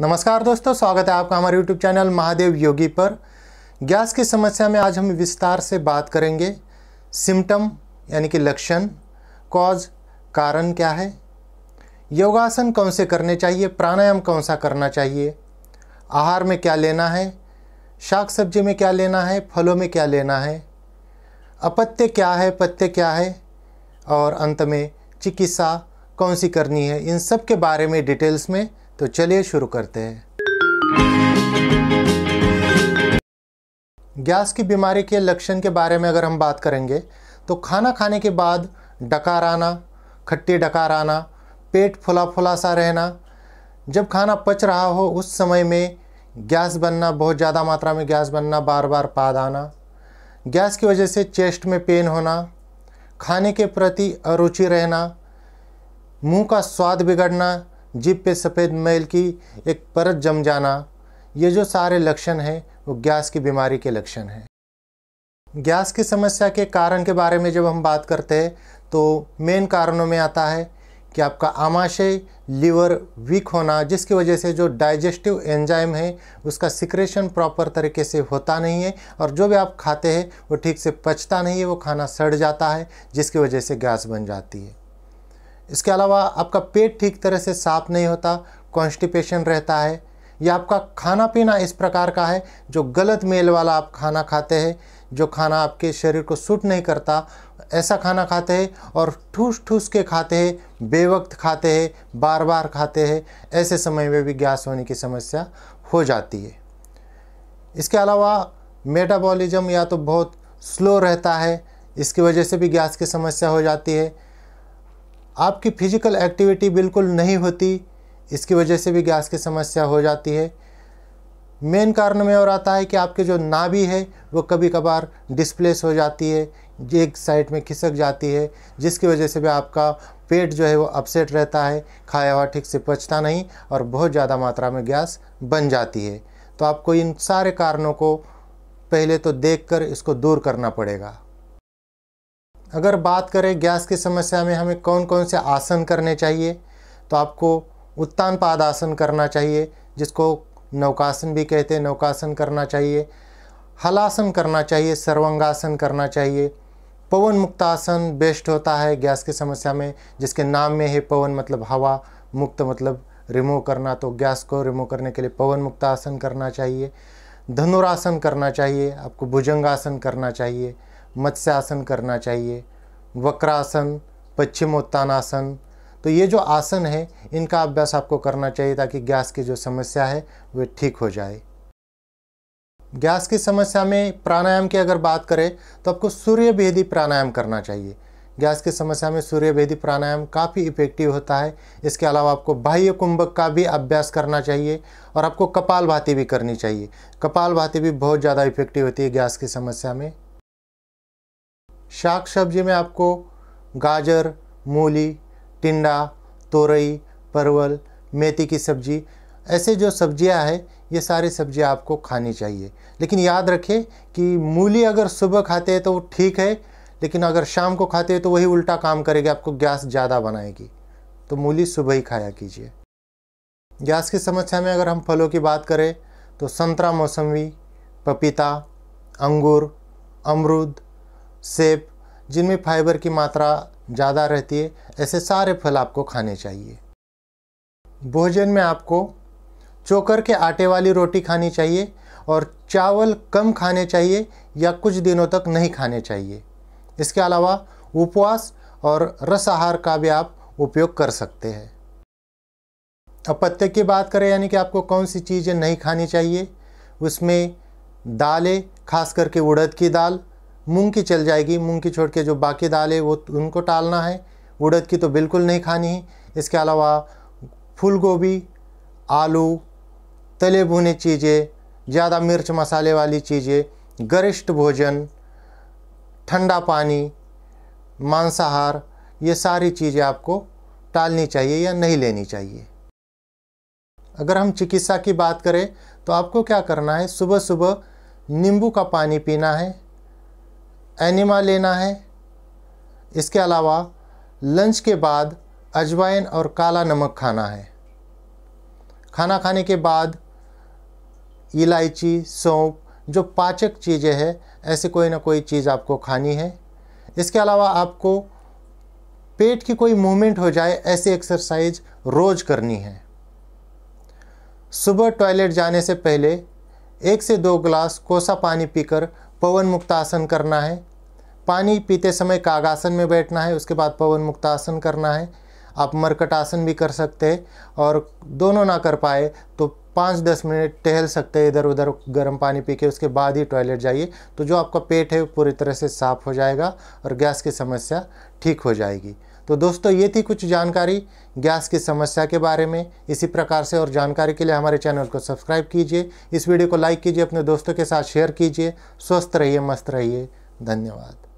नमस्कार दोस्तों स्वागत है आपका हमारे यूट्यूब चैनल महादेव योगी पर गैस की समस्या में आज हम विस्तार से बात करेंगे सिम्टम यानी कि लक्षण कॉज कारण क्या है योगासन कौन से करने चाहिए प्राणायाम कौन सा करना चाहिए आहार में क्या लेना है शाक सब्जी में क्या लेना है फलों में क्या लेना है अपत्य क्या है पत्य क्या है और अंत में चिकित्सा कौन सी करनी है इन सब के बारे में डिटेल्स में तो चलिए शुरू करते हैं गैस की बीमारी के लक्षण के बारे में अगर हम बात करेंगे तो खाना खाने के बाद डकार आना खट्टी डकार आना पेट फुला फुला सा रहना जब खाना पच रहा हो उस समय में गैस बनना बहुत ज़्यादा मात्रा में गैस बनना बार बार पाद आना गैस की वजह से चेस्ट में पेन होना खाने के प्रति अरुचि रहना मुंह का स्वाद बिगड़ना जीप पे सफ़ेद मैल की एक परत जम जाना ये जो सारे लक्षण हैं वो गैस की बीमारी के लक्षण हैं गैस की समस्या के कारण के बारे में जब हम बात करते हैं तो मेन कारणों में आता है कि आपका आमाशय लीवर वीक होना जिसकी वजह से जो डाइजेस्टिव एंजाइम है उसका सिक्रेशन प्रॉपर तरीके से होता नहीं है और जो भी आप खाते हैं वो ठीक से पचता नहीं है वो खाना सड़ जाता है जिसकी वजह से गैस बन जाती है इसके अलावा आपका पेट ठीक तरह से साफ नहीं होता कॉन्स्टिपेशन रहता है या आपका खाना पीना इस प्रकार का है जो गलत मेल वाला आप खाना खाते हैं जो खाना आपके शरीर को सूट नहीं करता ऐसा खाना खाते हैं और ठूस ठूस के खाते हैं बेवक्त खाते हैं बार बार खाते हैं ऐसे समय में भी गैस होने की समस्या हो जाती है इसके अलावा मेटाबॉलिज्म या तो बहुत स्लो रहता है इसकी वजह से भी गैस की समस्या हो जाती है आपकी फिजिकल एक्टिविटी बिल्कुल नहीं होती इसकी वजह से भी गैस की समस्या हो जाती है मेन कारण में और आता है कि आपके जो नाभि है वो कभी कभार डिस्प्लेस हो जाती है एक साइड में खिसक जाती है जिसकी वजह से भी आपका पेट जो है वो अपसेट रहता है खाया हुआ ठीक से पचता नहीं और बहुत ज़्यादा मात्रा में गैस बन जाती है तो आपको इन सारे कारणों को पहले तो देखकर इसको दूर करना पड़ेगा अगर बात करें गैस की समस्या में हमें कौन कौन से आसन करने चाहिए तो आपको उत्तान पाद आसन करना चाहिए जिसको नौकासन भी कहते हैं नौकासन करना चाहिए हलासन करना चाहिए सर्वंगासन करना चाहिए पवन मुक्तासन बेस्ट होता है गैस की समस्या में जिसके नाम में है पवन मतलब हवा मुक्त मतलब रिमूव करना तो गैस को रिमूव करने के लिए पवन मुक्तासन करना चाहिए धनुरासन करना चाहिए आपको भुजंगासन करना चाहिए मत्स्यासन करना चाहिए वक्रासन पश्चिमोत्तानासन तो ये जो आसन है इनका अभ्यास आपको करना चाहिए ताकि गैस की जो समस्या है वे ठीक हो जाए गैस की समस्या में प्राणायाम की अगर बात करें तो आपको सूर्य भेदी प्राणायाम करना चाहिए गैस की समस्या में सूर्य भेदी प्राणायाम काफ़ी इफेक्टिव होता है इसके अलावा आपको बाह्य कुंभक का भी अभ्यास करना चाहिए और आपको कपाल भाती भी करनी चाहिए कपाल भाती भी बहुत ज़्यादा इफेक्टिव होती है गैस की समस्या में शाक सब्जी में आपको गाजर मूली टिंडा तोरई परवल मेथी की सब्जी ऐसे जो सब्जियां हैं ये सारी सब्जियां आपको खानी चाहिए लेकिन याद रखें कि मूली अगर सुबह खाते हैं तो ठीक है लेकिन अगर शाम को खाते हैं तो वही उल्टा काम करेगी आपको गैस ज़्यादा बनाएगी तो मूली सुबह ही खाया कीजिए गैस की समस्या में अगर हम फलों की बात करें तो संतरा मौसमी पपीता अंगूर अमरूद सेब जिनमें फाइबर की मात्रा ज़्यादा रहती है ऐसे सारे फल आपको खाने चाहिए भोजन में आपको चोकर के आटे वाली रोटी खानी चाहिए और चावल कम खाने चाहिए या कुछ दिनों तक नहीं खाने चाहिए इसके अलावा उपवास और रस आहार का भी आप उपयोग कर सकते हैं अब पत्ते की बात करें यानी कि आपको कौन सी चीज़ें नहीं खानी चाहिए उसमें दालें खास करके उड़द की दाल मूंग की चल जाएगी मूंग की छोड़ के जो बाकी दाल है वो उनको टालना है उड़द की तो बिल्कुल नहीं खानी है इसके अलावा फूल गोभी आलू तले भुने चीज़ें ज़्यादा मिर्च मसाले वाली चीज़ें गरिष्ठ भोजन ठंडा पानी मांसाहार ये सारी चीज़ें आपको टालनी चाहिए या नहीं लेनी चाहिए अगर हम चिकित्सा की बात करें तो आपको क्या करना है सुबह सुबह नींबू का पानी पीना है एनिमा लेना है इसके अलावा लंच के बाद अजवाइन और काला नमक खाना है खाना खाने के बाद इलायची सौंप जो पाचक चीज़ें हैं ऐसी कोई ना कोई चीज़ आपको खानी है इसके अलावा आपको पेट की कोई मूवमेंट हो जाए ऐसी एक्सरसाइज रोज़ करनी है सुबह टॉयलेट जाने से पहले एक से दो ग्लास कोसा पानी पीकर पवन मुक्त आसन करना है पानी पीते समय कागासन में बैठना है उसके बाद पवन मुक्त आसन करना है आप मरकट आसन भी कर सकते हैं और दोनों ना कर पाए तो पाँच दस मिनट टहल सकते हैं इधर उधर गर्म पानी पी के उसके बाद ही टॉयलेट जाइए तो जो आपका पेट है वो पूरी तरह से साफ़ हो जाएगा और गैस की समस्या ठीक हो जाएगी तो दोस्तों ये थी कुछ जानकारी गैस की समस्या के बारे में इसी प्रकार से और जानकारी के लिए हमारे चैनल को सब्सक्राइब कीजिए इस वीडियो को लाइक कीजिए अपने दोस्तों के साथ शेयर कीजिए स्वस्थ रहिए मस्त रहिए धन्यवाद